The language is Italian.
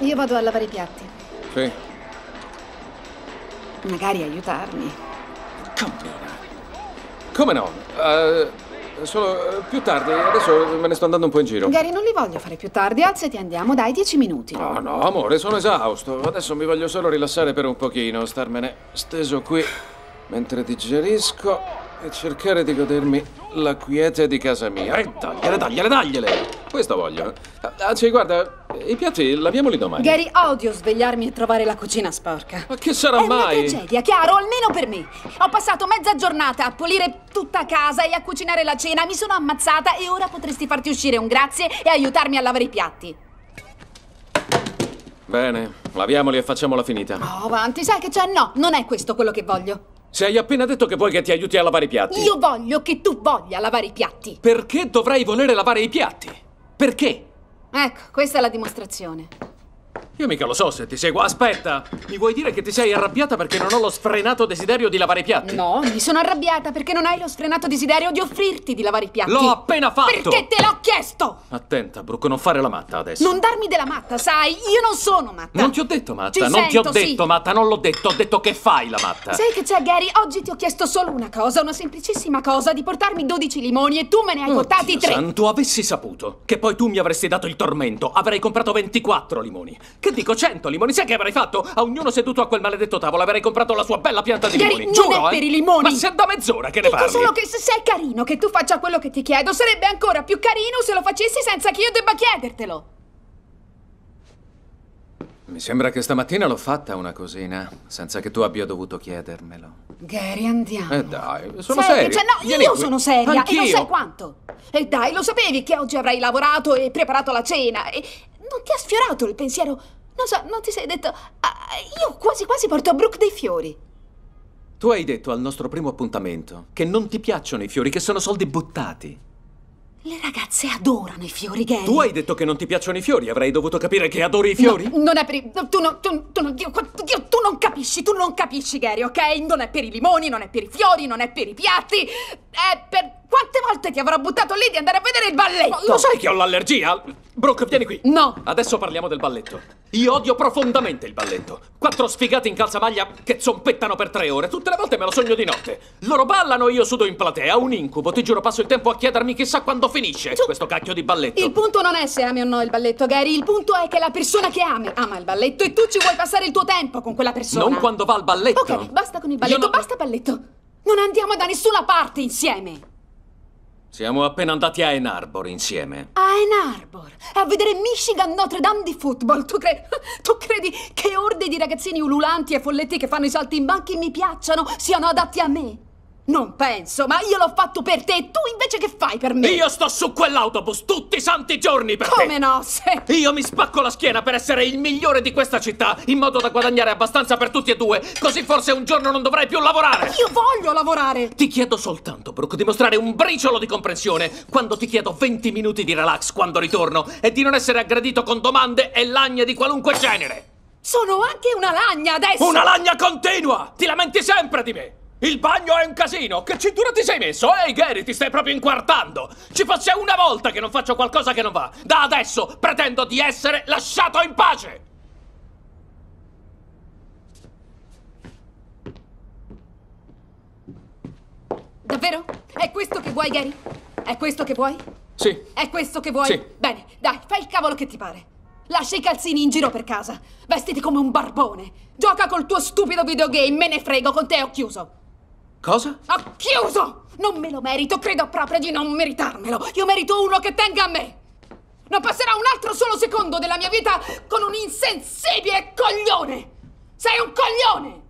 Io vado a lavare i piatti. Sì. Magari aiutarmi. Cammina. Come no? Uh, eh, solo eh, più tardi, adesso me ne sto andando un po' in giro. Gary, non li voglio fare più tardi, alzati e andiamo, dai, dieci minuti. No, no, amore, sono esausto. Adesso mi voglio solo rilassare per un pochino, starmene steso qui mentre digerisco e cercare di godermi la quiete di casa mia. E eh, tagliele, tagliele, tagliele! Questo voglio. Anzi, ah, guarda, i piatti laviamoli domani. Gary, odio svegliarmi e trovare la cucina sporca. Ma che sarà È mai? È una tragedia, chiaro, almeno per me. Ho passato mezza giornata a pulire tutta casa e a cucinare la cena. Mi sono ammazzata e ora potresti farti uscire un grazie e aiutarmi a lavare i piatti. Bene, laviamoli e facciamola finita. Oh, avanti, sai che c'è? No, non è questo quello che voglio. Se hai appena detto che vuoi che ti aiuti a lavare i piatti. Io voglio che tu voglia lavare i piatti. Perché dovrei volere lavare i piatti? Perché? Ecco, questa è la dimostrazione. Io mica lo so se ti seguo. Aspetta, mi vuoi dire che ti sei arrabbiata perché non ho lo sfrenato desiderio di lavare i piatti? No, mi sono arrabbiata perché non hai lo sfrenato desiderio di offrirti di lavare i piatti. L'ho appena fatto! Perché te l'ho chiesto! Attenta, Brooke, non fare la matta adesso. Non darmi della matta, sai? Io non sono matta. Non ti ho detto matta, Ci non sento, ti ho detto sì. matta, non l'ho detto, ho detto che fai la matta. Sai che c'è, Gary? Oggi ti ho chiesto solo una cosa, una semplicissima cosa, di portarmi 12 limoni e tu me ne hai Oddio oh, portati 3. santo, avessi saputo che poi tu mi avresti dato il tormento, avrei comprato 24 limoni. Che dico, cento limoni, sai che avrei fatto? A ognuno seduto a quel maledetto tavolo avrei comprato la sua bella pianta di Gary, limoni. Non Giuro, è eh. per i limoni. Ma se da mezz'ora che ne dico parli? Dico solo che se sei carino che tu faccia quello che ti chiedo, sarebbe ancora più carino se lo facessi senza che io debba chiedertelo. Mi sembra che stamattina l'ho fatta una cosina, senza che tu abbia dovuto chiedermelo. Gary, andiamo. Eh dai, sono serio. Cioè, no, Vieni io qui. sono seria Anch'io. e non sai quanto. E dai, lo sapevi che oggi avrei lavorato e preparato la cena e, non ti ha sfiorato il pensiero? Non so, non ti sei detto... Ah, io quasi quasi porto a Brooke dei fiori. Tu hai detto al nostro primo appuntamento che non ti piacciono i fiori, che sono soldi buttati. Le ragazze adorano i fiori, Gary. Tu hai detto che non ti piacciono i fiori, avrei dovuto capire che adori i fiori? No, non è per i... tu non... Tu, tu, non Dio, Dio, tu non capisci, tu non capisci, Gary, ok? Non è per i limoni, non è per i fiori, non è per i piatti, è per quante volte ti avrò buttato lì di andare a vedere il balletto? Ma lo sai che ho l'allergia? Brooke, vieni qui. No. Adesso parliamo del balletto. Io odio profondamente il balletto. Quattro sfigati in calzamaglia che zompettano per tre ore. Tutte le volte me lo sogno di notte. Loro ballano e io sudo in platea. Un incubo. Ti giuro, passo il tempo a chiedermi chissà quando finisce tu... questo cacchio di balletto. Il punto non è se ami o no il balletto, Gary. Il punto è che la persona che ami ama il balletto e tu ci vuoi passare il tuo tempo con quella persona. Non quando va al balletto. Ok, basta con il balletto. Non... Basta balletto. Non andiamo da nessuna parte insieme. Siamo appena andati a Ann Arbor insieme. A Ann Arbor? A vedere Michigan Notre Dame di football. Tu, cre tu credi che orde di ragazzini ululanti e folletti che fanno i salti in banchi mi piacciono siano adatti a me? Non penso, ma io l'ho fatto per te e tu invece che fai per me? Io sto su quell'autobus tutti i santi giorni per Come te! no, se... Io mi spacco la schiena per essere il migliore di questa città, in modo da guadagnare abbastanza per tutti e due, così forse un giorno non dovrai più lavorare! Io voglio lavorare! Ti chiedo soltanto, Brooke, di mostrare un briciolo di comprensione quando ti chiedo 20 minuti di relax quando ritorno e di non essere aggredito con domande e lagne di qualunque genere! Sono anche una lagna adesso! Una lagna continua! Ti lamenti sempre di me! Il bagno è un casino! Che cintura ti sei messo? Ehi, Gary, ti stai proprio inquartando! Ci fosse una volta che non faccio qualcosa che non va! Da adesso pretendo di essere lasciato in pace! Davvero? È questo che vuoi, Gary? È questo che vuoi? Sì. È questo che vuoi? Sì. Bene, dai, fai il cavolo che ti pare. Lascia i calzini in giro per casa. Vestiti come un barbone. Gioca col tuo stupido videogame, me ne frego, con te ho chiuso. Cosa? Ho chiuso! Non me lo merito, credo proprio di non meritarmelo. Io merito uno che tenga a me. Non passerà un altro solo secondo della mia vita con un insensibile coglione. Sei un coglione!